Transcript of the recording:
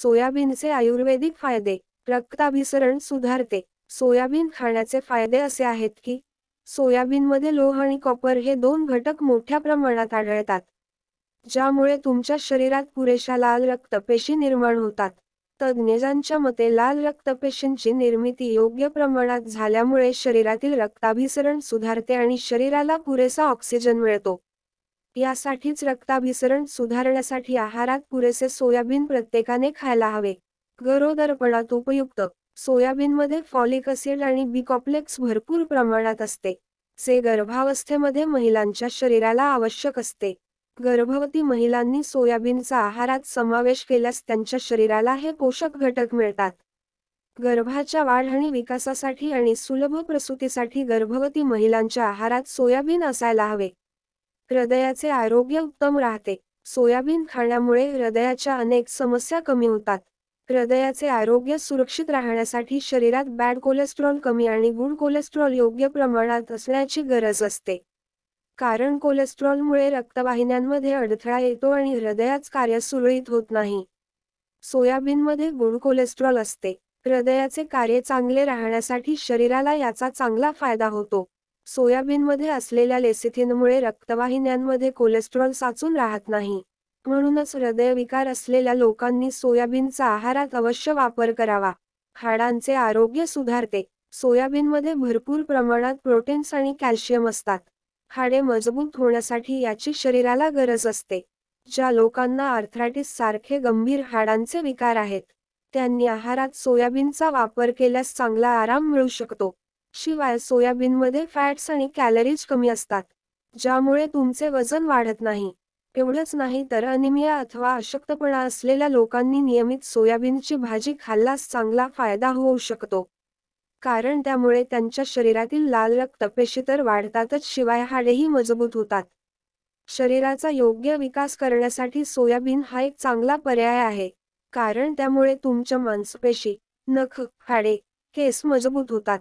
सोयाबीनचे आयुर्वेदिक फायदे रक्ताभिसरण सुधारते सोयाबीन खाण्याचे फायदे असे आहेत की सोयाबीनमध्ये लोह आणि कॉपर हे दोन घटक मोठ्या प्रमाणात आढळतात ज्यामुळे तुमच्या शरीरात पुरेशा लाल रक्तपेशी निर्माण होतात तज्ज्ञांच्या मते लाल रक्तपेशींची निर्मिती योग्य प्रमाणात झाल्यामुळे शरीरातील रक्ताभिसरण सुधारते आणि शरीराला पुरेसा ऑक्सिजन मिळतो यासाठीच रक्ताभिसरण सुधारण्यासाठी आहारात पुरेसे सोयाबीन प्रत्येकाने खायला हवे गरोदरपणात उपयुक्त सोयाबीनमध्ये फॉलिक ऍसिड आणि बी भरपूर प्रमाणात असते जे गर्भावस्थेमध्ये महिलांच्या शरीराला आवश्यक असते गर्भवती महिलांनी सोयाबीनचा आहारात समावेश केल्यास त्यांच्या शरीराला हे पोषक घटक मिळतात गर्भाच्या वाढ आणि विकासासाठी आणि सुलभ प्रसूतीसाठी गर्भवती महिलांच्या आहारात सोयाबीन असायला हवे हृदयाचे आरोग्य उत्तम राहते सोयाबीन खाण्यामुळे हृदयाच्या अनेक समस्या कमी होतात हृदयाचे आरोग्य सुरक्षित राहण्यासाठी शरीरात बॅड कोलेस्ट्रॉल कमी आणि गुड कोलेस्ट्रॉल योग्य प्रमाणात असण्याची गरज असते कारण कोलेस्ट्रॉलमुळे रक्तवाहिन्यांमध्ये अडथळा येतो आणि हृदयाच कार्य सुरळीत होत नाही सोयाबीनमध्ये गुड कोलेस्ट्रॉल असते हृदयाचे कार्य चांगले राहण्यासाठी शरीराला याचा चांगला फायदा होतो सोयाबीनमध्ये असलेल्या लेसिथिनमुळे रक्तवाहिन्यांमध्ये कोलेस्ट्रॉल साचून राहत नाही म्हणूनच हृदयविकार असलेल्या लोकांनी सोयाबीनचा आहारात अवश्य वापर करावा हाडांचे आरोग्य सुधारते सोयाबीनमध्ये भरपूर प्रमाणात प्रोटीन्स आणि कॅल्शियम असतात हाडे मजबूत होण्यासाठी याची शरीराला गरज असते ज्या लोकांना आर्थ्रायटिस सारखे गंभीर हाडांचे विकार आहेत त्यांनी आहारात सोयाबीनचा वापर केल्यास चांगला आराम मिळू शकतो शिवाय सोयाबीनमध्ये फॅट्स आणि कॅलरीज कमी असतात ज्यामुळे तुमचे वजन वाढत नाही एवढंच नाही तर अनिमिया अथवा अशक्तपणा असलेल्या लोकांनी नियमित सोयाबीनची भाजी खाल्लास चांगला फायदा होऊ शकतो कारण त्यामुळे त्यांच्या शरीरातील लाल रक्तपेशी तर वाढतातच शिवाय हाडेही मजबूत होतात शरीराचा योग्य विकास करण्यासाठी सोयाबीन हा एक चांगला पर्याय आहे कारण त्यामुळे तुमच्या मांसपेशी नख हाडे केस मजबूत होतात